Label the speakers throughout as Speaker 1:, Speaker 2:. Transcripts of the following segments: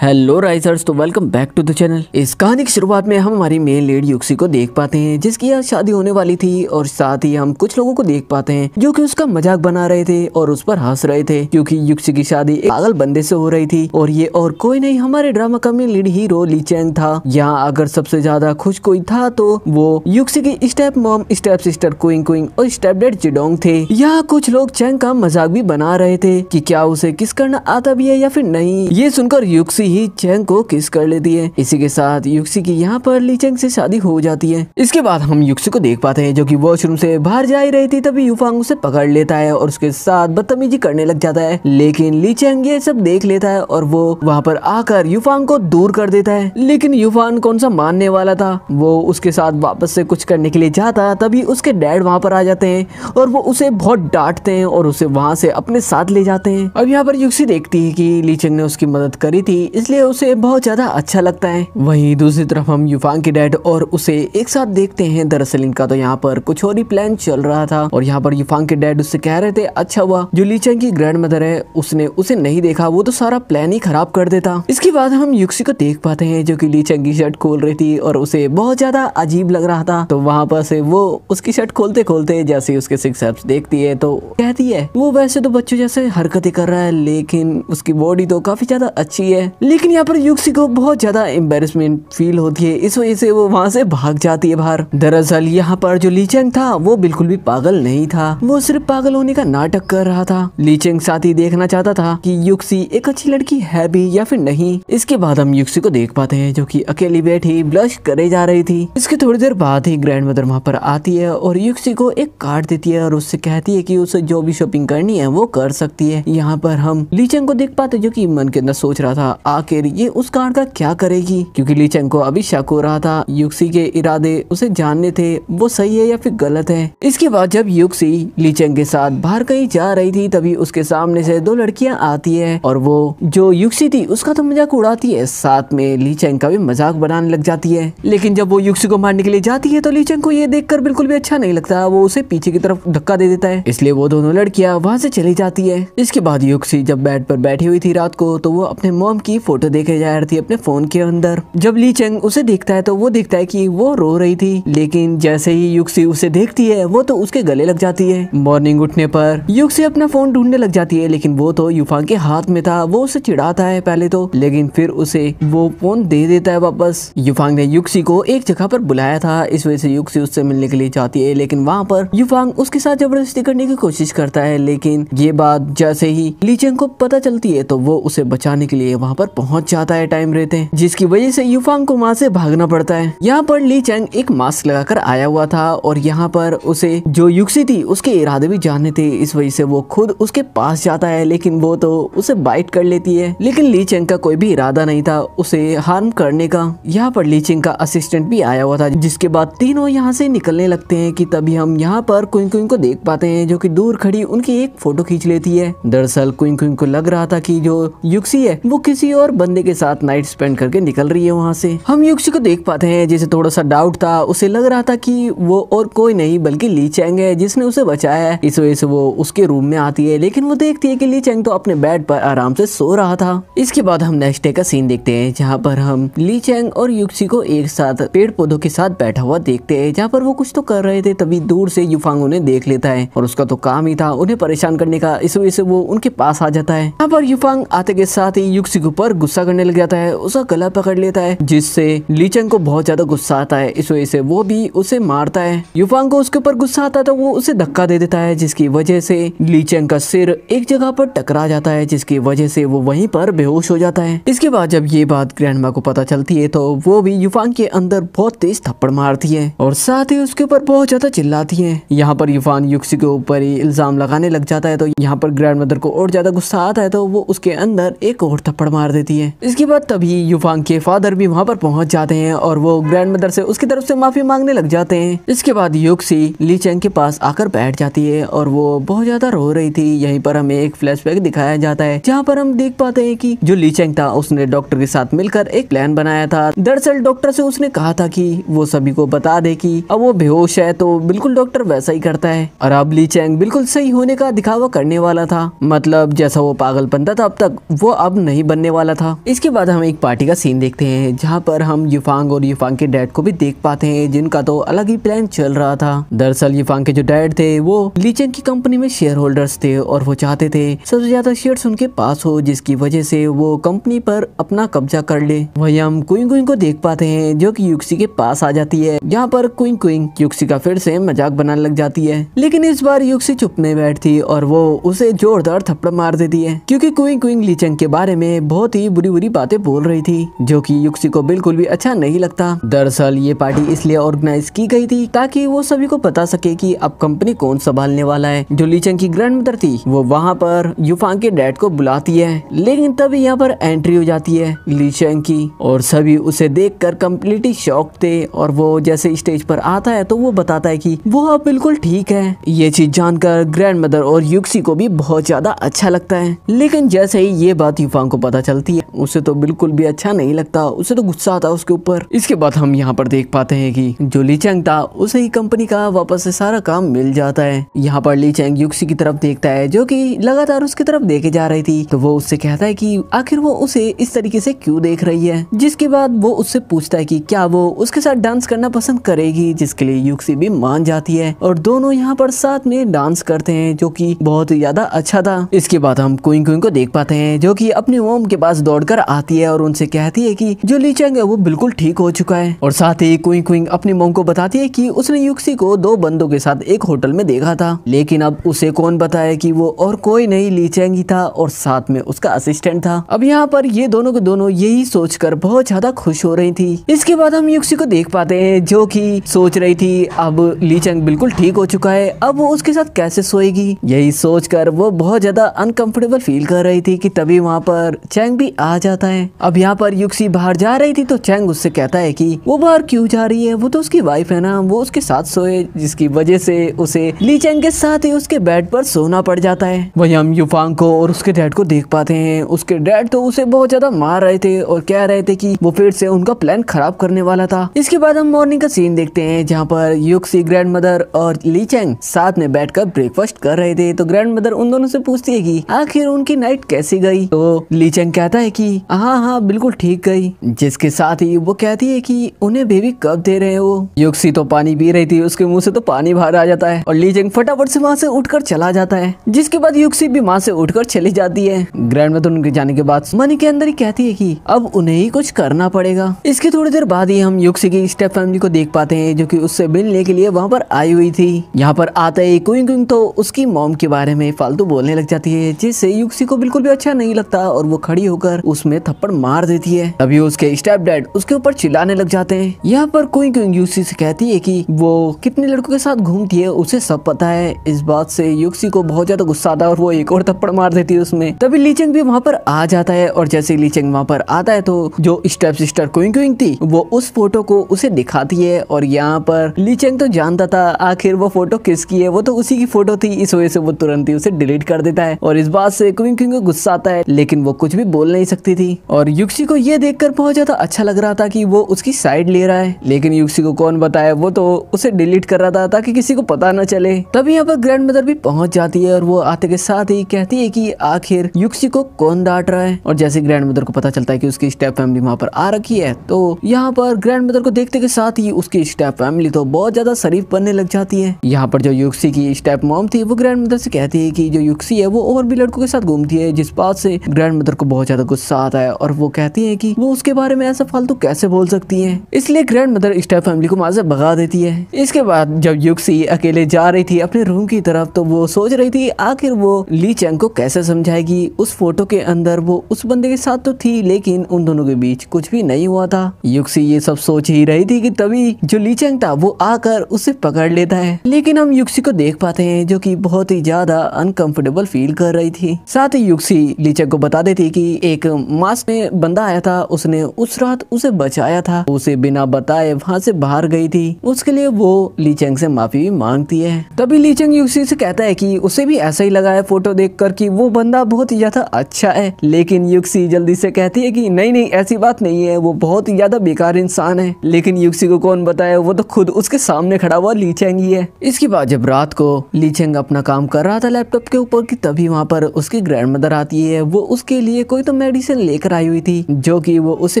Speaker 1: hello risers तो welcome back to the channel इस कहानी की शुरुआत में हम हमारी मेन लेड युक्सी को देख पाते हैं जिसकी आज शादी होने वाली थी और साथ ही हम कुछ लोगों को देख पाते हैं जो कि उसका मजाक बना रहे थे और उस पर हंस रहे थे क्योंकि युक्सी की शादी एक पागल बंदे से हो रही थी और ये और कोई नहीं हमारे ड्रामा का main lead hero Li Chang था यहाँ अगर सबसे ज्यादा खुश कोई था तो वो युक्सी की step mom step sister Qing Qing और स्टेप डेड चिडोंग थे यहाँ कुछ लोग चैंग का मजाक भी बना रहे थे की क्या उसे किस करना आता भी है या फिर नहीं ये सुनकर युक्सी युक्सी ही चैंग को किस कर लेती है इसी के साथ युक्सी की यहाँ पर ली चैंग से शादी हो जाती है इसके बाद हम युक्सी को देख पाते हैं जो की वॉशरूम से बाहर जा ही रही थी तभी युफांग उसे पकड़ लेता है और उसके साथ बदतमीजी करने लग जाता है लेकिन ली चैंग ये सब देख लेता है और वो वहाँ पर आकर युफांग को दूर कर देता है लेकिन युफान कौन सा मानने वाला था वो उसके साथ वापस से कुछ करने के लिए जाता तभी उसके डैड वहाँ पर आ जाते हैं और वो उसे बहुत डांटते हैं और उसे वहाँ से अपने साथ ले जाते हैं अब यहाँ पर युक्सी देखती है कि लीचंग ने उसकी मदद करी थी इसलिए उसे बहुत ज़्यादा अच्छा लगता है वहीं दूसरी तरफ हम युफांग के डैड और उसे एक साथ देखते हैं दरअसल इनका तो यहाँ पर कुछ और ही प्लान चल रहा था और यहाँ पर युफांग के डैड उससे कह रहे थे अच्छा हुआ जो लीचन की ग्रैंड मदर है उसने उसे नहीं देखा वो तो सारा प्लान ही खराब कर देता इसके बाद हम युक्सी को देख पाते हैं जो की लीचंग की शर्ट खोल रही थी और उसे बहुत ज्यादा अजीब लग रहा था तो वहां पर से वो उसकी शर्ट खोलते खोलते जैसे उसके सिक्स एप्स देखती है तो कहती है वो वैसे तो बच्चों जैसे हरकतें कर रहा है लेकिन उसकी बॉडी तो काफी ज्यादा अच्छी है लेकिन यहाँ पर युक्सी को बहुत ज़्यादा एम्बेरसमेंट फील होती है इस वजह से वो वहाँ से भाग जाती है बाहर दरअसल यहाँ पर जो लीचेंग था वो बिल्कुल भी पागल नहीं था वो सिर्फ पागल होने का नाटक कर रहा था लीचेंग साथ ही देखना चाहता था कि युक्सी एक अच्छी लड़की है भी या फिर नहीं इसके बाद हम युक्सी को देख पाते हैं जो की अकेली बैठी ब्लश करे जा रही थी इसके थोड़ी देर बाद ही ग्रैंड मदर वहाँ पर आती है और युक्सी को एक कार्ड देती है और उससे कहती है की उसे जो भी शॉपिंग करनी है वो कर सकती है यहाँ पर हम लीचेंग को देख पाते जो की मन के अंदर सोच रहा था आखिर ये उस कार्ड का क्या करेगी क्योंकि लीचन को अभी शक हो रहा था युक्सी के इरादे उसे जानने थे वो सही है या फिर गलत है इसके बाद जब युक्सी लीचन के साथ बाहर कहीं जा रही थी तभी उसके सामने से दो लड़कियां आती है और वो जो युक्सी थी उसका तो मजाक उड़ाती है साथ में लीचन का भी मजाक बनाने लग जाती है लेकिन जब वो युक्सी को मारने के लिए जाती है तो लीचन को ये कर बिल्कुल भी अच्छा नहीं लगता वो उसे पीछे की तरफ धक्का दे देता है इसलिए वो दोनों लड़कियां वहाँ से चली जाती है इसके बाद युक्सी जब बेड पर बैठी हुई थी रात को तो वो अपने मोम की फोटो देखे जा रही थी अपने फोन के अंदर जब ली चेंग उसे देखता है तो वो देखता है की वो रो रही थी लेकिन जैसे ही युक्सी उसे देखती है वो तो उसके गले लग जाती है मॉर्निंग उठने पर युक्सी अपना फोन ढूंढने लग जाती है लेकिन वो तो यूफांग के हाथ में था वो उसे चिड़ाता है पहले तो लेकिन फिर उसे वो फोन दे देता है वापस युफांग ने युक्सी को एक जगह पर बुलाया था इस वजह से युक्सी उससे मिलने के लिए जाती है लेकिन वहाँ पर युफांग उसके साथ जबरदस्ती करने की कोशिश करता है लेकिन ये बात जैसे ही लीचेंग को पता चलती है तो वो उसे बचाने के लिए वहाँ पर पहुंच जाता है टाइम रहते जिसकी वजह से युफांग को माँ से भागना पड़ता है यहाँ पर ली चैंग एक मास्क लगाकर आया हुआ था और यहाँ पर उसे जो युक्सी थी उसके इरादे भी जानने थे इस वजह से वो खुद उसके पास जाता है लेकिन वो तो उसे बाइट कर लेती है लेकिन ली चैंग का कोई भी इरादा नहीं था उसे हार्म करने का यहाँ पर ली चैंग का असिस्टेंट भी आया हुआ था जिसके बाद तीनों यहाँ से निकलने लगते है की तभी हम यहाँ पर कुंग कुंग को देख पाते हैं जो की दूर खड़ी उनकी एक फोटो खींच लेती है दरअसल कुंग कुंग को लग रहा था की जो युक्सी है वो किसी और बंदे के साथ नाइट स्पेंड करके निकल रही है वहाँ से हम युक्सी को देख पाते हैं जिसे थोड़ा सा डाउट था उसे लग रहा था कि वो और कोई नहीं बल्कि ली चैंग है जिसने उसे बचाया है इस वजह से वो उसके रूम में आती है लेकिन वो देखती है की ली चैंग तो अपने बेड पर आराम से सो रहा था इसके बाद हम नेक्स्ट डे का सीन देखते हैं जहाँ पर हम ली चैंग और युक्सी को एक साथ पेड़ पौधों के साथ बैठा हुआ देखते है जहाँ पर वो कुछ तो कर रहे थे तभी दूर से युफांग उन्हें देख लेता है और उसका तो काम ही था उन्हें परेशान करने का इस वजह से वो उनके पास आ जाता है यहाँ पर युफांग आते के साथ ही युक्सी के ऊपर पर गुस्सा करने लग जाता है उसका गला पकड़ लेता है जिससे लीचंग को बहुत ज्यादा गुस्सा आता है इस वजह से वो भी उसे मारता है युफांग को उसके ऊपर गुस्सा आता है तो वो उसे धक्का दे देता है जिसकी वजह से लीचंग का सिर एक जगह पर टकरा जाता है जिसकी वजह से वो वही पर बेहोश हो जाता है इसके बाद जब ये बात ग्रैंड को पता चलती है तो वो भी युफांग के अंदर बहुत तेज थप्पड़ मारती है और साथ ही उसके ऊपर बहुत ज्यादा चिल्लाती है यहाँ पर युफान युक्सी के ऊपर ही इल्जाम लगाने लग जाता है तो यहाँ पर ग्रैंड मदर को और ज्यादा गुस्सा आता है तो वो उसके अंदर एक और थप्पड़ मार दे देती है इसके बाद तभी युफांग के फादर भी वहाँ पर पहुँच जाते हैं और वो ग्रैंड मदर से उसकी तरफ से माफी मांगने लग जाते हैं इसके बाद युक्सी ली चैंग के पास आकर बैठ जाती है और वो बहुत ज्यादा रो रही थी यही पर हमें एक फ्लैश दिखाया जाता है जहाँ पर हम देख पाते है की जो ली चैंग था उसने डॉक्टर के साथ मिलकर एक प्लान बनाया था दरअसल डॉक्टर से उसने कहा था की वो सभी को बता दे की अब वो बेहोश है तो बिल्कुल डॉक्टर वैसा ही करता है और अब ली चैंग बिल्कुल सही होने का दिखावा करने वाला था मतलब जैसा वो पागल बनता था अब तक वो अब नहीं बनने वाला वाला था इसके बाद हम एक पार्टी का सीन देखते हैं जहाँ पर हम युफांग और युफांग के डैड को भी देख पाते हैं जिनका तो अलग ही प्लान चल रहा था दरअसल युफांग के जो डैड थे वो लीचेंग की कंपनी में शेयर होल्डर्स थे और वो चाहते थे सबसे ज्यादा शेयर उनके पास हो जिसकी वजह से वो कंपनी पर अपना कब्जा कर ले वही हम कुइंग कुंग को देख पाते हैं जो कि युक्सी के पास आ जाती है जहाँ पर कुइंग कुइंग युक्सी का फिर से मजाक बनाने लग जाती है लेकिन इस बार युक्सी चुप नहीं बैठती और वो उसे जोरदार थप्पड़ मार देती है क्योंकि कुइंग कुंग लीचेंग के बारे में बहुत बहुत ही बुरी बुरी बातें बोल रही थी जो कि युक्सी को बिल्कुल भी अच्छा नहीं लगता दरअसल ये पार्टी इसलिए ऑर्गेनाइज की गई थी ताकि वो सभी को बता सके कि अब कंपनी कौन संभालने वाला है जो लीचंग की ग्रैंड मदर थी वो वहाँ पर युफांग के डैड को बुलाती है लेकिन तभी यहाँ पर एंट्री हो जाती है लीचंग की और सभी उसे देख कर कम्प्लीटली शॉक थे और वो जैसे स्टेज पर आता है तो वो बताता है की वो अब बिल्कुल ठीक है ये चीज जानकर ग्रैंड मदर और युक्सी को भी बहुत ज्यादा अच्छा लगता है लेकिन जैसे ही ये बात युफांग को पता चल चलती है उसे तो बिल्कुल भी अच्छा नहीं लगता उसे तो गुस्सा आता उसके ऊपर इसके बाद हम यहाँ पर देख पाते हैं कि जो ली चैंग था उसे ही कंपनी का वापस से सारा काम मिल जाता है यहाँ पर ली चैंग युक्सी की तरफ देखता है जो की लगातार उसकी तरफ देखे जा रही थी तो वो उससे कहता है की आखिर वो उसे इस तरीके से क्यूँ देख रही है जिसके बाद वो उससे पूछता है की क्या वो उसके साथ डांस करना पसंद करेगी जिसके लिए युक्सी भी मान जाती है और दोनों यहाँ पर साथ में डांस करते हैं जो की बहुत ज्यादा अच्छा था इसके बाद हम कुइंग कुइंग को देख पाते हैं जो की अपने मोम के पास पास दौड़कर आती है और उनसे कहती है कि जो लीचेंग है वो बिल्कुल ठीक हो चुका है और साथ ही कुइंग कुइंग अपनी मोम को बताती है कि उसने युक्सी को दो बंदों के साथ एक होटल में देखा था लेकिन अब उसे कौन बताया कि वो और कोई नहीं लीचेंग ही था और साथ में उसका असिस्टेंट था अब यहाँ पर ये दोनों के दोनों यही कर बहुत ज्यादा खुश हो रही थी इसके बाद हम युक्सी को देख पाते है जो की सोच रही थी अब लीचेंग बिल्कुल ठीक हो चुका है अब वो उसके साथ कैसे सोएगी यही कर वो बहुत ज्यादा अनकंफर्टेबल फील कर रही थी की तभी वहाँ पर चैंग भी आ जाता है अब यहाँ पर युक्सी बाहर जा रही थी तो चैंग उससे कहता है कि वो बाहर क्यों जा रही है वो तो उसकी वाइफ है ना वो उसके साथ सोए जिसकी वजह से उसे ली चैंग के साथ ही उसके बेड पर सोना पड़ जाता है वही हम युफांग को और उसके डैड को देख पाते हैं उसके डैड तो उसे बहुत ज्यादा मार रहे थे और कह रहे थे की वो फिर से उनका प्लान खराब करने वाला था इसके बाद हम मॉर्निंग का सीन देखते हैं जहाँ पर युक्सी ग्रैंड मदर और ली चैंग साथ में बैठ ब्रेकफास्ट कर रहे थे तो ग्रैंड मदर उन दोनों से पूछती है की आखिर उनकी नाइट कैसी गई तो ली चैंग कहते कहता है कि हाँ हाँ बिल्कुल ठीक गई जिसके साथ ही वो कहती है कि उन्हें बेबी कब दे रहे हो युक्सी तो पानी पी रही थी उसके मुंह से तो पानी बाहर आ जाता है और लीजेंग फटाफट से वहाँ से उठकर चला जाता है जिसके बाद युक्सी भी माँ से उठकर चली जाती है ग्रैंड में तो उनके जाने के बाद मनी के अंदर ही कहती है की अब उन्हें ही कुछ करना पड़ेगा इसके थोड़ी देर बाद ही हम युक्सी की स्टेप फैमिली को देख पाते हैं जो की उससे मिलने के लिए वहाँ पर आई हुई थी यहाँ पर आता ही कुंग कुंग तो उसकी मोम के बारे में फालतू बोलने लग जाती है जिससे युक्सी को बिल्कुल भी अच्छा नहीं लगता और वो खड़ी हो होकर उसमें थप्पड़ मार देती है तभी उसके स्टेप डैड उसके ऊपर चिल्लाने लग जाते हैं यहाँ पर कोई युक्सी से कहती है कि वो कितने लड़कों के साथ घूमती है उसे सब पता है इस बात से युक्सी को बहुत ज्यादा गुस्सा आता है और वो एक और थप्पड़ मार देती है उसमें तभी लीचेंग भी वहाँ पर आ जाता है और जैसे लीचेंग वहाँ पर आता है तो जो स्टेप सिस्टर क्विंग क्विंग थी वो उस फोटो को उसे दिखाती है और यहाँ पर लीचेंग तो जानता था आखिर वो फोटो किसकी है वो तो उसी की फोटो थी इस वजह से वो तुरंत ही उसे डिलीट कर देता है और इस बात से क्विंग क्विंग को गुस्सा आता है लेकिन वो कुछ भी बोल नहीं सकती थी और युक्सी को यह देखकर बहुत ज्यादा अच्छा लग रहा था कि वो उसकी साइड ले रहा है लेकिन युक्सी को कौन बताया वो तो उसे डिलीट कर रहा था ताकि किसी को पता न चले तभी यहाँ पर ग्रैंड मदर भी पहुंच जाती है और वो आते के साथ ही कहती है की आखिर युक्सी को कौन डांट रहा है और जैसे ग्रैंड मदर को पता चलता है की उसकी स्टेप फैमिली वहाँ पर आ रखी है तो यहाँ पर ग्रैंड मदर को देखते के साथ ही उसकी स्टेप फैमिली तो बहुत ज्यादा शरीफ बनने लग जाती है यहाँ पर जो युक्सी की स्टेप मॉम थी वो ग्रैंड मदर से कहती है की जो युक्सी है वो और भी लड़कों के साथ घूमती है जिस बात से ग्रैंड मदर को बहुत ज़्यादा गुस्सा आता है और वो कहती है कि वो उसके बारे में ऐसा फालतू तो कैसे बोल सकती है इसलिए ग्रैंड मदर स्टार फैमिली को वहाँ से भगा देती है इसके बाद जब युक्सी अकेले जा रही थी अपने रूम की तरफ तो वो सोच रही थी आखिर वो ली चैंग को कैसे समझाएगी उस फोटो के अंदर वो उस बंदे के साथ तो थी लेकिन उन दोनों के बीच कुछ भी नहीं हुआ था युक्सी ये सब सोच ही रही थी कि तभी जो ली चैंग था वो आकर उसे पकड़ लेता है लेकिन हम युक्सी को देख पाते हैं जो कि बहुत ही ज्यादा अनकंफर्टेबल फील कर रही थी साथ ही युक्सी ली चैंग को बता देती कि एक मास्क में बंदा आया था उसने उस रात उसे बचाया था उसे बिना बताए वहाँ से बाहर गई थी उसके लिए वो लीचेंग से माफी भी मांगती है तभी लीचेंग युक्सी से कहता है कि उसे भी ऐसा ही लगा है फोटो देखकर कि वो बंदा बहुत ही ज्यादा अच्छा है लेकिन युक्सी जल्दी से कहती है की नहीं नहीं ऐसी बात नहीं है वो बहुत ही ज्यादा बेकार इंसान है लेकिन युक्सी को कौन बताया वो तो खुद उसके सामने खड़ा हुआ लीचेंग ही है इसके बाद जब रात को लीचेंग अपना काम कर रहा था लैपटॉप के ऊपर की तभी वहाँ पर उसकी ग्रैंड मदर आती है वो उसके लिए कोई तो तो मेडिसिन लेकर आई हुई थी जो कि वो उसे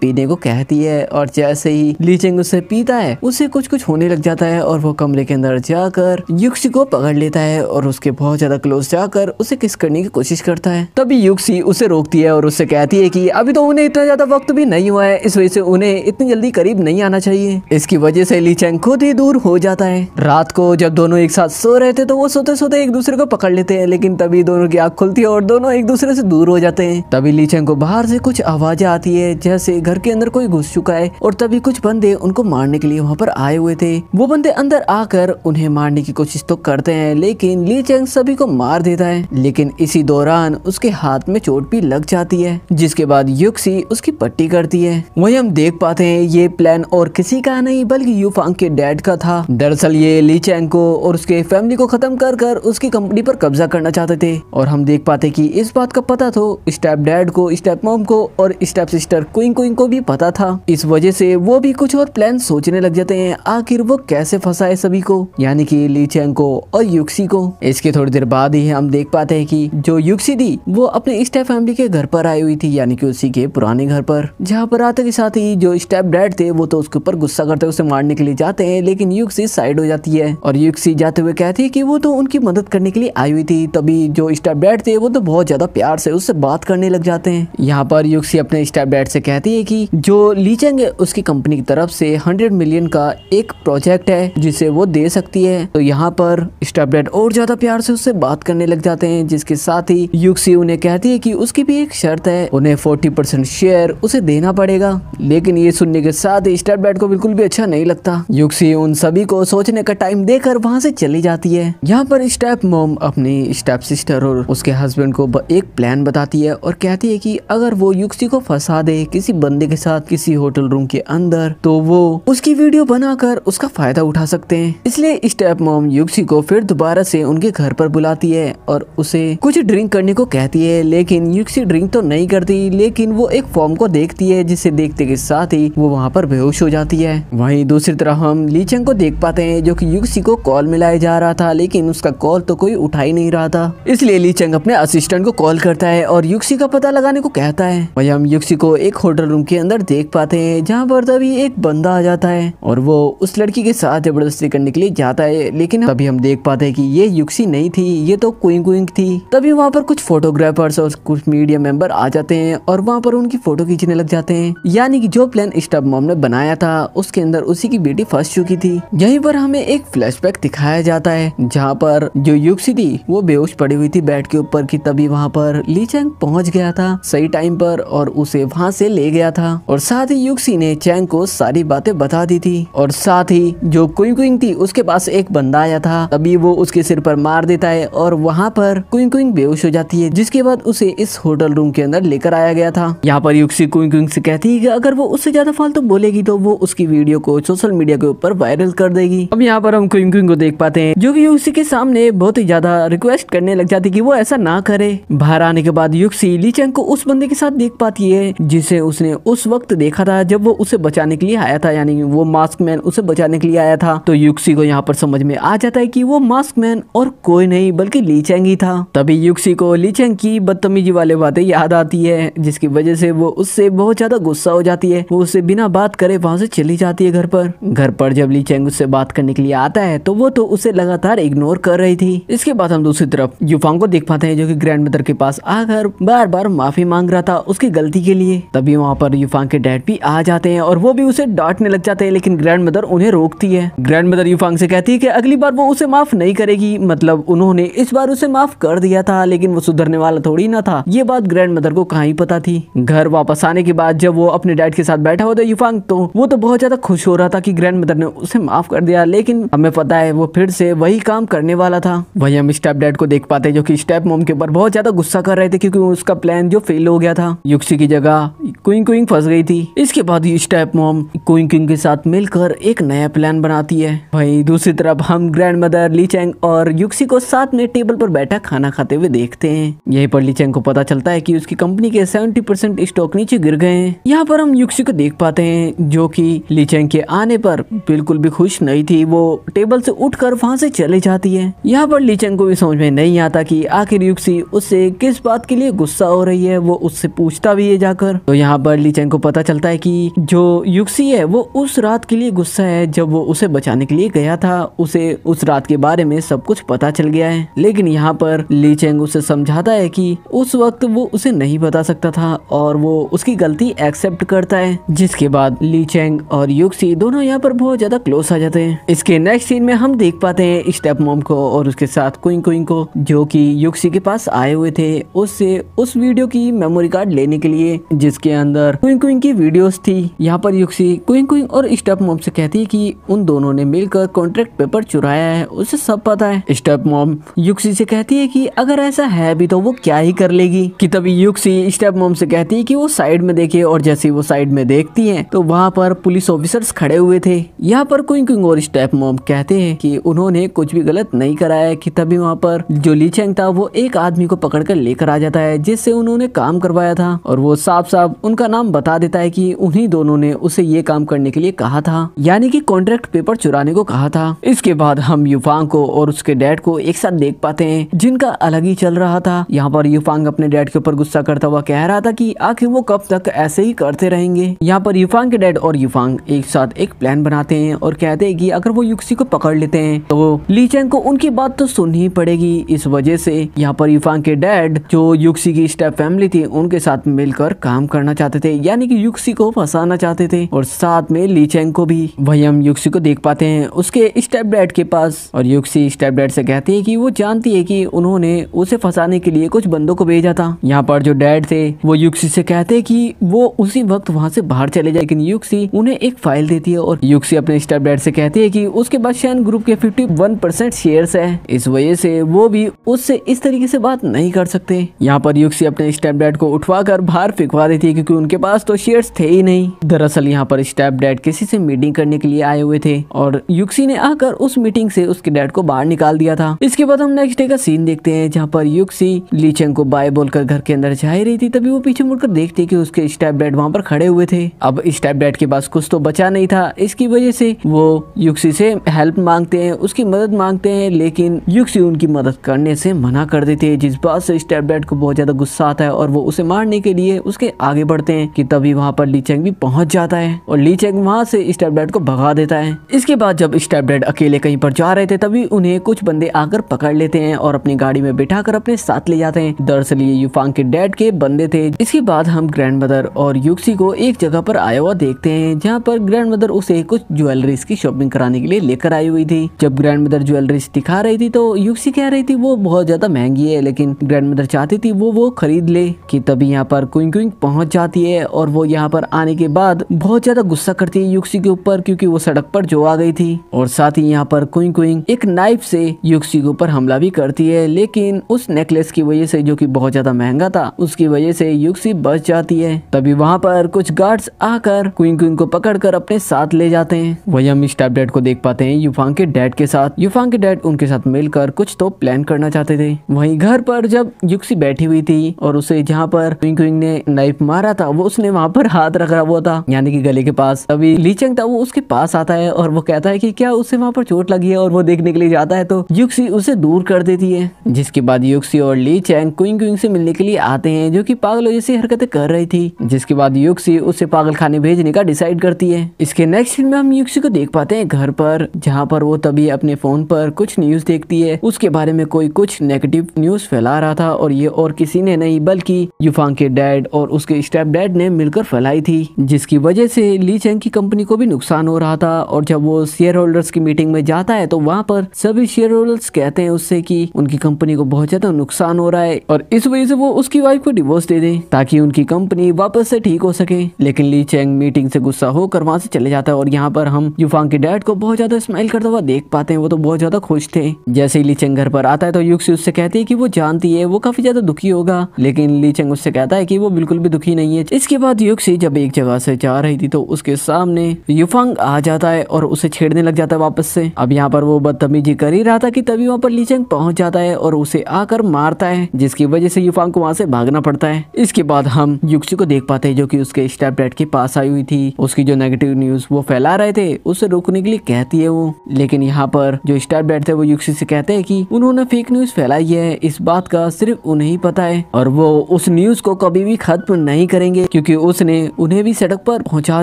Speaker 1: पीने को कहती है और जैसे ही लीचेंग उसे पीता है उसे कुछ कुछ होने लग जाता है और वो कमरे के अंदर जाकर युक्सी को पकड़ लेता है और उसके बहुत ज्यादा क्लोज जाकर उसे किस करने की कोशिश करता है तभी युक्सी उसे रोकती है और उससे कहती है की अभी तो उन्हें इतना ज्यादा वक्त भी नहीं हुआ है इस वजह से उन्हें इतनी जल्दी करीब नहीं आना चाहिए इसकी वजह से लीचेंग खुद ही दूर हो जाता है रात को जब दोनों एक साथ सो रहे थे तो वो सोते सोते एक दूसरे को पकड़ लेते हैं लेकिन तभी दोनों की आंख खुलती है और दोनों एक दूसरे से दूर हो जाते हैं तभी किचन को बाहर से कुछ आवाजें आती है जैसे घर के अंदर कोई घुस चुका है और तभी कुछ बंदे उनको मारने के लिए वहाँ पर आए हुए थे वो बंदे अंदर आकर उन्हें मारने की कोशिश तो करते हैं लेकिन ली चैंग सभी को मार देता है लेकिन इसी दौरान उसके हाथ में चोट भी लग जाती है जिसके बाद युक्सी उसकी पट्टी करती है वही हम देख पाते हैं ये प्लान और किसी का नहीं बल्कि युफांग के डैड का था दरअसल ये ली चैंग को और उसके फैमिली को खत्म कर कर उसकी कंपनी पर कब्जा करना चाहते थे और हम देख पाते कि इस बात का पता तो स्टेप डैड को को स्टेप मॉम को और स्टेप सिस्टर क्विंग क्विंग को भी पता था इस वजह से वो भी कुछ और प्लान सोचने लग जाते हैं आखिर वो कैसे फंसाए सभी को यानी कि ली चैंग को और युक्सी को इसके थोड़ी देर बाद ही हम देख पाते हैं कि जो युक्सी थी वो अपने स्टेप फैमिली के घर पर आई हुई थी यानी कि उसी के पुराने घर पर जहाँ पर आते के साथ ही जो स्टेप डैड थे वो तो उसके ऊपर गुस्सा करते उसे मारने के लिए जाते हैं लेकिन युक्सी साइड हो जाती है और युक्सी जाते हुए कहती है की वो तो उनकी मदद करने के लिए आई हुई थी तभी जो स्टेप डैड थे वो तो बहुत ज्यादा प्यार से उससे बात करने लग जाते हैं हैं यहाँ पर युक्सी अपने स्टेप बैट से कहती है कि जो लीचेंग है उसकी कंपनी की तरफ से हंड्रेड मिलियन का एक प्रोजेक्ट है जिसे वो दे सकती है तो यहाँ पर स्टारब्रेड और ज्यादा प्यार से उससे बात करने लग जाते हैं जिसके साथ ही युक्सी उन्हें कहती है की उसकी भी एक शर्त है उन्हें फोर्टी परसेंट शेयर उसे देना पड़ेगा लेकिन ये सुनने के साथ ही स्टारब्रेड को बिल्कुल भी अच्छा नहीं लगता युक्सी उन सभी को सोचने का टाइम देकर वहाँ से चली जाती है यहाँ पर स्टेप मोम अपनी स्टेप सिस्टर और उसके हस्बैंड को एक प्लान बताती है और कहती है कि अगर वो युक्सी को फंसा दे किसी बंदे के साथ किसी होटल रूम के अंदर तो वो उसकी वीडियो बनाकर उसका फायदा उठा सकते हैं इसलिए स्टेप मॉम युक्सी को फिर दोबारा से उनके घर पर बुलाती है और उसे कुछ ड्रिंक करने को कहती है लेकिन युक्सी ड्रिंक तो नहीं करती लेकिन वो एक फॉर्म को देखती है जिसे देखते के साथ ही वो वहाँ पर बेहोश हो जाती है वही दूसरी तरफ हम लीचंग को देख पाते हैं जो की युक्सी को कॉल मिलाया जा रहा था लेकिन उसका कॉल तो कोई उठा ही नहीं रहा था इसलिए लीचंग अपने असिस्टेंट को कॉल करता है और युक्सी का पता लगा जाने को कहता है वही हम युक्सी को एक होटल रूम के अंदर देख पाते हैं जहाँ पर तभी एक बंदा आ जाता है और वो उस लड़की के साथ जबरदस्ती करने के लिए जाता है लेकिन तभी हम देख पाते हैं कि ये युक्सी नहीं थी ये तो कुंग कुइंग थी तभी वहाँ पर कुछ फोटोग्राफर्स और कुछ मीडिया मेंबर आ जाते हैं और वहाँ पर उनकी फोटो खींचने लग जाते हैं यानी कि जो प्लान स्टब मॉम ने बनाया था उसके अंदर उसी की बेटी फंस चुकी थी यहीं पर हमें एक फ्लैशबैक दिखाया जाता है जहाँ पर जो युक्सी थी वो बेहोश पड़ी हुई थी बेड के ऊपर की तभी वहाँ पर लीचैंग पहुँच गया था था सही टाइम पर और उसे वहाँ से ले गया था और साथ ही युक्सी ने चैंग को सारी बातें बता दी थी और साथ ही जो कुंग कुंग थी उसके पास एक बंदा आया था तभी वो उसके सिर पर मार देता है और वहाँ पर कुंग कुंग बेहोश हो जाती है जिसके बाद उसे इस होटल रूम के अंदर लेकर आया गया था यहाँ पर युक्सी कुंग कुंग से कहती है अगर वो उससे ज्यादा फालतू तो बोलेगी तो वो उसकी वीडियो को सोशल मीडिया के ऊपर वायरल कर देगी अब यहाँ पर हम कुंग कुंग को देख पाते हैं जो की युक्सी के सामने बहुत ही ज्यादा रिक्वेस्ट करने लग जाती की वो ऐसा ना करे बाहर आने के बाद युक्सी लीचंग को उस बंदे के साथ देख पाती है जिसे उसने उस वक्त देखा था जब वो उसे बचाने के लिए आया था यानी वो मास्क मैन उसे बचाने के लिए आया था तो युक्सी को यहाँ पर समझ में आ जाता है की वो मास्क मैन और कोई नहीं बल्कि लीचेंग ही था तभी युक्सी को लीचेंग की बदतमीजी वाले बातें याद आती है जिसकी वजह से वो उससे बहुत ज्यादा गुस्सा हो जाती है वो उसे बिना बात करे वहां से चली जाती है घर पर घर पर जब लीचेंग उससे बात करने के लिए आता है तो वो तो उसे लगातार इग्नोर कर रही थी इसके बाद हम दूसरी तरफ युफांग को देख पाते हैं जो की ग्रैंड मदर के पास आकर बार बार माफ माफी मांग रहा था उसकी गलती के लिए तभी वहाँ पर युफांग के डैड भी आ जाते हैं और वो भी उसे डांटने लग जाते हैं लेकिन ग्रैंड मदर उन्हें रोकती है ग्रैंड मदर युफांग से कहती है कि अगली बार वो उसे माफ नहीं करेगी मतलब उन्होंने इस बार उसे माफ कर दिया था लेकिन वो सुधरने वाला थोड़ी ना था ये बात ग्रैंड मदर को कहा पता थी घर वापस आने के बाद जब वो अपने डैड के साथ बैठा होता युफांग तो वो तो बहुत ज्यादा खुश हो रहा था की ग्रैंड मदर ने उसे माफ कर दिया लेकिन हमें पता है वो फिर से वही काम करने वाला था वही हम स्टेप डैड को देख पाते जो कि स्टेप मोम के ऊपर बहुत ज्यादा गुस्सा कर रहे थे क्योंकि उसका प्लान जो फेल हो गया था युक्सी की जगह क्विंग क्विंग फंस गई थी इसके बाद ये स्टेप मॉम क्विंग क्विंग के साथ मिलकर एक नया प्लान बनाती है वही दूसरी तरफ हम ग्रैंड मदर लीचेंग और युक्सी को साथ में टेबल पर बैठा खाना खाते हुए देखते हैं यहीं पर लीचेंग को पता चलता है की उसकी कंपनी के सेवेंटी स्टॉक नीचे गिर गए हैं यहाँ पर हम युक्सी को देख पाते हैं जो की लीचेंग के आने पर बिल्कुल भी खुश नहीं थी वो टेबल से कर वहाँ से चले जाती है यहाँ पर लीचेंग को भी समझ में नहीं आता की आखिर युक्सी उससे किस बात के लिए गुस्सा हो रही है है वो उससे पूछता भी है जाकर तो यहाँ पर लीचैन को पता चलता है कि जो युक्सी है वो उस रात के लिए गुस्सा है जब वो उसे बचाने के लिए गया था उसे उस रात के बारे में सब कुछ पता चल गया है लेकिन यहाँ पर लीचेंग उसे समझाता है की उस वक्त वो उसे नहीं बता सकता था और वो उसकी गलती एक्सेप्ट करता है जिसके बाद लीचेंग और युक्सी दोनों यहाँ पर बहुत ज्यादा क्लोज आ जाते हैं इसके नेक्स्ट सीन में हम देख पाते हैं स्टेप मोम को और उसके साथ कुइंग कुइंग को जो कि युक्सी के पास आए हुए थे उससे उस वीडियो की थी मेमोरी कार्ड लेने के लिए जिसके अंदर क्विंग क्विंग की वीडियोस थी यहाँ पर युक्सी क्विंग क्विंग और स्टेप मॉम से कहती है कि उन दोनों ने मिलकर कॉन्ट्रैक्ट पेपर चुराया है उसे सब पता है स्टेप मॉम युक्सी से कहती है कि अगर ऐसा है भी तो वो क्या ही कर लेगी कि तभी युक्सी स्टेप मोम से कहती है की वो साइड में देखे और जैसे वो साइड में देखती है तो वहाँ पर पुलिस ऑफिसर्स खड़े हुए थे यहाँ पर क्विंग क्विंग और स्टेप मोम कहते हैं कि उन्होंने कुछ भी गलत नहीं कराया कि तभी वहाँ पर जो लीचेंग था वो एक आदमी को पकड़ कर लेकर आ जाता है जिससे उन्होंने काम करवाया था और वो साफ साफ उनका नाम बता देता है कि उन्हीं दोनों ने उसे ये काम करने के लिए कहा था यानी कि कॉन्ट्रैक्ट पेपर चुराने को कहा था इसके बाद हम युफांग को और उसके डैड को एक साथ देख पाते हैं जिनका अलग ही चल रहा था यहाँ पर युफांग अपने डैड के ऊपर गुस्सा करता हुआ कह रहा था की आखिर वो कब तक ऐसे ही करते रहेंगे यहाँ पर युफांग के डैड और युफांग एक साथ एक प्लान बनाते हैं और कहते हैं की अगर वो युक्सी को पकड़ लेते हैं तो लीचैन को उनकी बात तो सुननी पड़ेगी इस वजह से यहाँ पर युफांग के डैड जो युक्सी की स्टेप फैमिली फैमिली थी उनके साथ मिलकर काम करना चाहते थे यानी कि युक्सी को फंसाना चाहते थे और साथ में लीचेंग को भी वही हम युक्सी को देख पाते हैं उसके स्टेप डैड के पास और युक्सी स्टेप डैड से कहती है कि वो जानती है कि उन्होंने उसे फंसाने के लिए कुछ बंदों को भेजा था यहाँ पर जो डैड थे वो युक्सी से कहते है की वो उसी वक्त वहाँ से बाहर चले जाए लेकिन युक्सी उन्हें एक फाइल देती है और युक्सी अपने स्टेप डैड से कहती है की उसके बाद शैन ग्रुप के 51 परसेंट है इस वजह से वो भी उससे इस तरीके से बात नहीं कर सकते यहाँ पर युक्सी अपने स्टेप स्टेप डैड को उठवाकर बाहर फेंकवा दी थी क्योंकि उनके पास तो शेयर्स थे ही नहीं दरअसल यहाँ पर स्टेप डैड किसी से मीटिंग करने के लिए आए हुए थे और युक्सी ने आकर उस मीटिंग से उसके डैड को बाहर निकाल दिया था इसके बाद हम नेक्स्ट डे का सीन देखते हैं जहाँ पर युक्सी लीचेंग को बाय बोलकर घर के अंदर जा रही थी तभी वो पीछे मुड़कर देखती की उसके स्टेप डैड वहाँ पर खड़े हुए थे अब स्टेप डैड के पास कुछ तो बचा नहीं था इसकी वजह से वो युक्सी से हेल्प मांगते हैं उसकी मदद मांगते हैं लेकिन युक्सी उनकी मदद करने से मना कर देती है जिस बात से स्टेप डैड को बहुत ज्यादा गुस्सा आता है और वो उसे मारने के लिए उसके आगे बढ़ते हैं कि तभी वहाँ पर लीचेंग भी पहुंच जाता है और लीचेंग वहाँ से डैड को भगा देता है इसके बाद जब स्टेप डैड अकेले कहीं पर जा रहे थे तभी उन्हें कुछ बंदे आकर पकड़ लेते हैं और अपनी गाड़ी में बिठा कर अपने साथ ले जाते हैं दरअसल ये युफांग के डैड के बंदे थे इसके बाद हम ग्रैंड मदर और युक्सी को एक जगह पर आया हुआ देखते हैं जहाँ पर ग्रैंड मदर उसे कुछ ज्वेलरीज की शॉपिंग कराने के लिए लेकर आई हुई थी जब ग्रैंड मदर ज्वेलरीज दिखा रही थी तो युक्सी कह रही थी वो बहुत ज्यादा महंगी है लेकिन ग्रैंड मदर चाहती थी वो वो खरीद ले से कि तभी यहाँ पर क्विंग क्विंग पहुंच जाती है और वो यहाँ पर आने के बाद बहुत ज्यादा गुस्सा करती है युक्सी के ऊपर क्योंकि वो सड़क पर जो आ गई थी और साथ ही यहाँ पर क्विंग क्विंग एक नाइफ से युक्सी के ऊपर हमला भी करती है लेकिन उस नेकलेस की वजह से जो की बहुत ज्यादा महंगा था उसकी वजह से युक्सी बच जाती है तभी वहाँ पर कुछ गार्ड्स आकर क्विंग क्विंग को कर अपने साथ ले जाते हैं वही हम इस को देख पाते हैं युफांग के डैड के साथ युफांग के डैड उनके साथ मिलकर कुछ तो प्लान करना चाहते थे वहीं घर पर जब युक्सी बैठी हुई थी और उसे से जहाँ पर क्विंग क्विंग ने नाइफ मारा था वो उसने वहाँ पर हाथ रख रहा हुआ था यानी कि गले के पास अभी लीचंग था वो उसके पास आता है और वो कहता है कि क्या उसे वहाँ पर चोट लगी है और वो देखने के लिए जाता है तो युक्सी उसे दूर कर देती है जिसके बाद युक्सी और ली चैंग क्विंग क्विंग से मिलने के लिए आते हैं जो की पागलों जैसी हरकतें कर रही थी जिसके बाद युक्सी उसे पागल खाने भेजने का डिसाइड करती है इसके नेक्स्ट दिन में हम युक्सी को देख पाते हैं घर पर जहाँ पर वो तभी अपने फोन पर कुछ न्यूज देखती है उसके बारे में कोई कुछ नेगेटिव न्यूज फैला रहा था और ये और किसी ने नहीं बल्कि की युफांग के डैड और उसके स्टेप डैड ने मिलकर फैलाई थी जिसकी वजह से ली चेंग की कंपनी को भी नुकसान हो रहा था और जब वो शेयर होल्डर्स की मीटिंग में जाता है तो वहाँ पर सभी शेयर होल्डर्स कहते हैं उससे की उनकी कंपनी को बहुत ज्यादा नुकसान हो रहा है और इस वजह से वो उसकी वाइफ को डिवोर्स दे दे ताकि उनकी कंपनी वापस से ठीक हो सके लेकिन ली चेंग मीटिंग से गुस्सा होकर वहाँ से चले जाता है और यहाँ पर हम युफांग के डैड को बहुत ज्यादा स्माइल करता हुआ देख पाते हैं वो तो बहुत ज्यादा खुश थे जैसे ही ली चेंग घर पर आता है तो युक्सी उससे कहती है की वो जानती है वो काफी ज्यादा दुखी होगा लेकिन लेकिन ली चेंग उससे कहता है कि वो बिल्कुल भी दुखी नहीं है इसके बाद युक्सी जब एक जगह से जा रही थी तो उसके सामने युफांग आ जाता है और उसे छेड़ने लग जाता है वापस से अब यहाँ पर वो बदतमीजी कर ही रहा था की तभी वहाँ पर ली लीचेंग पहुंच जाता है और उसे आकर मारता है जिसकी वजह से युफांग को वहाँ से भागना पड़ता है इसके बाद हम युक्सी को देख पाते है जो की उसके स्टेप डैड के पास आई हुई थी उसकी जो नेगेटिव न्यूज वो फैला रहे थे उसे रोकने के लिए कहती है वो लेकिन यहाँ पर जो स्टेप डैड थे वो युक्सी से कहते हैं कि उन्होंने फेक न्यूज फैलाई है इस बात का सिर्फ उन्हें ही पता है और वो उस न्यूज को कभी भी खत्म नहीं करेंगे क्योंकि उसने उन्हें भी सड़क पर पहुंचा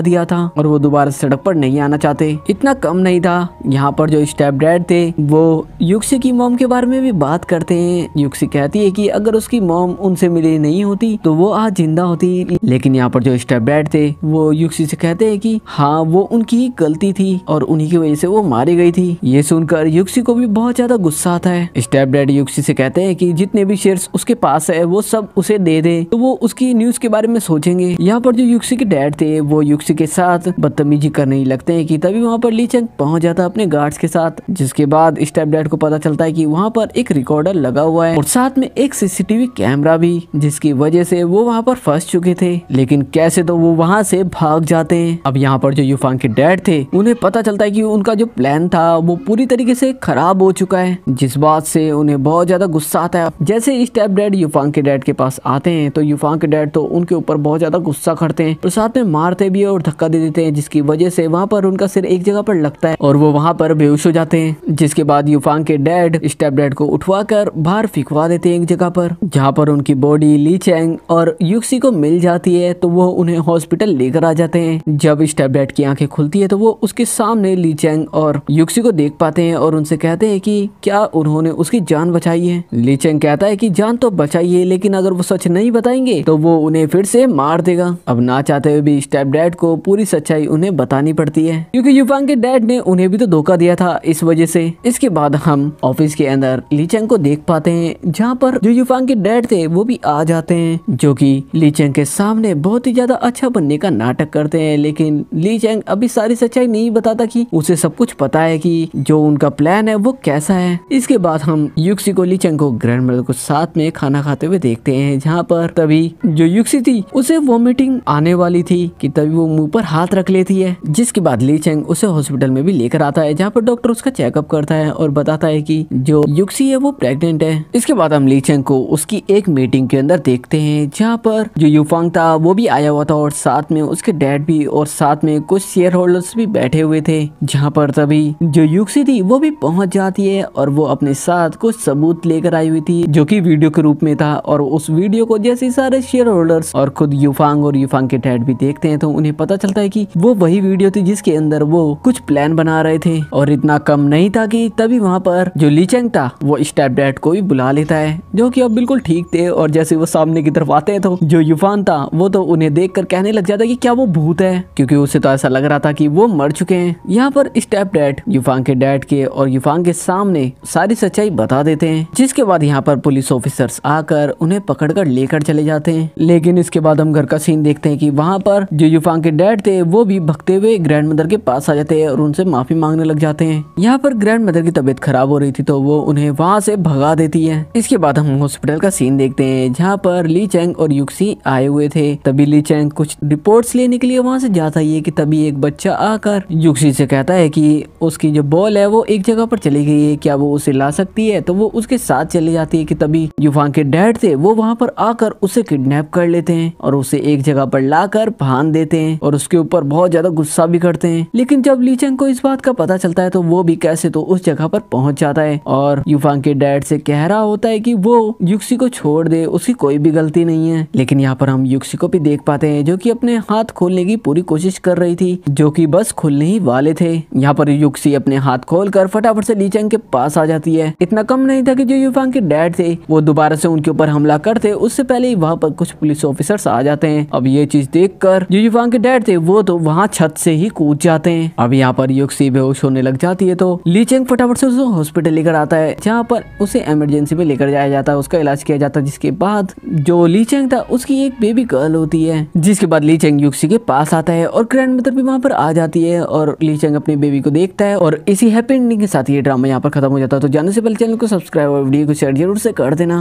Speaker 1: दिया था और वो दोबारा सड़क पर नहीं आना चाहते इतना कम नहीं था यहाँ पर जो स्टेप डैड थे वो युक्सी की मोम के बारे में भी बात करते हैं युक्स कहती है की अगर उसकी मोम उनसे मिली नहीं होती तो वो आज जिंदा होती लेकिन यहाँ पर जो स्टेप डैड थे वो युक्सी से कहते हैं की हाँ वो उनकी ही गलती थी और उन्हीं की वजह से वो मारी गई थी ये सुनकर युक्सी को भी बहुत ज्यादा गुस्सा आता है स्टेप डैड युक्सी से कहते हैं कि जितने भी शेयर उसके पास है वो सब उसे उसे दे दे तो वो उसकी न्यूज के बारे में सोचेंगे यहाँ पर जो युक्सी के डैड थे वो युक्सी के साथ बदतमीजी करने ही लगते हैं कि तभी वहाँ पर लीचंग पहुंच जाता अपने गार्ड्स के साथ जिसके बाद स्टेप डैड को पता चलता है कि वहाँ पर एक रिकॉर्डर लगा हुआ है और साथ में एक सीसीटीवी कैमरा भी जिसकी वजह से वो वहाँ पर फंस चुके थे लेकिन कैसे तो वो वहाँ से भाग जाते हैं अब यहाँ पर जो यूफांग के डैड थे उन्हें पता चलता है कि उनका जो प्लान था वो पूरी तरीके से खराब हो चुका है जिस बात से उन्हें बहुत ज्यादा गुस्सा आता है जैसे स्टेप डैड यूफांग के डैड के पास आते हैं तो यूफा के डैड तो उनके ऊपर बहुत ज़्यादा गुस्सा करते हैं और साथ में मारते भी है और धक्का दे देते हैं जिसकी वजह से वहाँ पर उनका सिर एक जगह पर लगता है और वो वहाँ पर बेहोश हो जाते हैं जिसके बाद यूफांग के डैड स्टेप डैड को उठवा कर बाहर फिकवा देते हैं एक जगह पर जहाँ पर उनकी बॉडी ली चैंग और युक्सी को मिल जाती है तो वो उन्हें हॉस्पिटल लेकर आ जाते हैं जब स्टेप डैड की आंखें खुलती है तो वो उसके सामने ली चैंग और युक्सी को देख पाते हैं और उनसे कहते हैं कि क्या उन्होंने उसकी जान बचाई है ली चैंग कहता है कि जान तो बचाई है लेकिन अगर वो सच नहीं बताएंगे तो वो उन्हें फिर से मार देगा अब ना चाहते हुए भी स्टेप डैड को पूरी सच्चाई उन्हें बतानी पड़ती है क्योंकि युवांग के डैड ने उन्हें भी तो धोखा दिया था इस वजह से इसके बाद हम ऑफिस के अंदर लीचेंग को देख पाते हैं जहाँ पर जो युवांग के डैड थे वो भी आ जाते हैं जो की लीचेंग के सामने बहुत ही ज्यादा अच्छा बनने का नाटक करते हैं लेकिन लीचेंग अभी सारी सच्चाई नहीं बताता की उसे सब कुछ पता है की जो उनका प्लान है वो कैसा है इसके बाद हम युक्सी को ली को ग्रैंड मदर को साथ में खाना खाते हुए देखते हैं हैं जहाँ पर तभी जो युक्सी थी उसे वॉमिटिंग आने वाली थी कि तभी वो मुंह पर हाथ रख लेती है जिसके बाद ली चेंग उसे हॉस्पिटल में भी लेकर आता है जहाँ पर डॉक्टर उसका चेकअप करता है और बताता है की जो युक्सी है वो प्रेगनेंट है इसके बाद हम ली चेंग को उसकी एक मीटिंग के अंदर देखते है जहाँ पर जो युफांग था वो भी आया हुआ था और साथ में उसके डैड भी और साथ में कुछ शेयर होल्डर्स भी बैठे हुए थे जहाँ पर तभी जो युक्सी थी वो भी पहुंच जाती है और वो अपने साथ कुछ सबूत लेकर आई हुई थी जो कि वीडियो के रूप में था और उस वीडियो को जैसे सारे शेयर होल्डर्स और खुद यूफांग और यूफांग के टैड भी देखते हैं तो उन्हें पता चलता है की वो वही वीडियो थी जिसके अंदर वो कुछ प्लान बना रहे थे और इतना कम नहीं था की तभी वहाँ पर जो लीचेंग था वो स्टेप डैड को भी बुला लेता है जो की अब बिल्कुल ठीक थे और जैसे वो सामने की तरफ आते हैं तो जो यूफान था वो तो उन्हें देख कर कहने लग जाता की क्या वो भूत है क्यूँकी उसे तो ऐसा लग रहा था की वो मर चुके हैं यहाँ पर स्टेप डैड युफांग के डैड के और युफांग के सामने सारी सच्चाई बता देते हैं जिसके बाद यहाँ पर पुलिस ऑफिसर्स आकर उन्हें पकड़ पकड़ कर लेकर चले जाते हैं लेकिन इसके बाद हम घर का सीन देखते हैं कि वहाँ पर जो युफांग के डैड थे वो भी भगते हुए ग्रैंड मदर के पास आ जाते हैं और उनसे माफी मांगने लग जाते हैं यहाँ पर ग्रैंड मदर की तबीयत खराब हो रही थी तो वो उन्हें वहाँ से भगा देती है इसके बाद हम हॉस्पिटल का सीन देखते हैं जहाँ पर ली चैंग और युक्सी आए हुए थे तभी ली चैंग कुछ रिपोर्ट लेने के लिए वहाँ से जाता ही है की तभी एक बच्चा आकर युक्सी से कहता है की उसकी जो बॉल है वो एक जगह पर चली गई है क्या वो उसे ला सकती है तो वो उसके साथ चली जाती है की तभी युफांग के डैड थे वो वहाँ पर आकर उसे किडनैप कर लेते हैं और उसे एक जगह पर लाकर फान देते हैं और उसके ऊपर बहुत ज्यादा गुस्सा भी करते हैं लेकिन जब लीचेंग को इस बात का पता चलता है तो वो भी कैसे तो उस जगह पर पहुंच जाता है और यूफांग के डैड से कह रहा होता है की वो युक्सी को छोड़ दे उसकी कोई भी गलती नहीं है लेकिन यहाँ पर हम युक्सी को भी देख पाते हैं जो की अपने हाथ खोलने की पूरी कोशिश कर रही थी जो की बस खुलने ही वाले थे यहाँ पर युक्सी अपने हाथ खोल कर फटाफट से लीचेंग के पास आ जाती है इतना कम नहीं था कि जो यूफांग के डैड थे वो दोबारा से उनके ऊपर हमला करते थे उससे पहले ही वहाँ पर कुछ पुलिस ऑफिसर्स आ जाते हैं अब ये चीज देख कर जो युवान के डैड थे वो तो वहाँ छत से ही कूद जाते हैं अब यहाँ पर युक्सी बेहोश होने लग जाती है तो लीचेंग फटाफट से उसको हॉस्पिटल लेकर आता है जहाँ पर उसे इमरजेंसी में लेकर जाया जाता है उसका इलाज किया जाता है जिसके बाद जो लीचेंग था उसकी एक बेबी गर्ल होती है जिसके बाद लीचेंग युक्सी के पास आता है और ग्रैंड मदर भी वहाँ पर आ जाती है और लीचेंग अपनी बेबी को देखता है और इसी हैप्पी एंडिंग के साथ ये ड्रामा यहाँ पर खत्म हो जाता है तो जाने से पहले चैनल को सब्सक्राइब और वीडियो को शेयर जरूर से कर देना